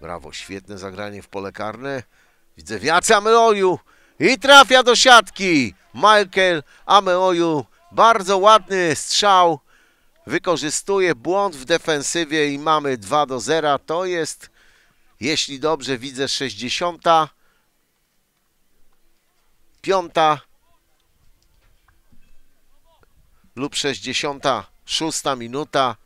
Brawo, świetne zagranie w pole karne. Widzę Wiacy Ameoju i trafia do siatki. Michael Ameoju, bardzo ładny strzał. Wykorzystuje błąd w defensywie i mamy 2 do 0. To jest, jeśli dobrze widzę, 60. Piąta lub 66 minuta.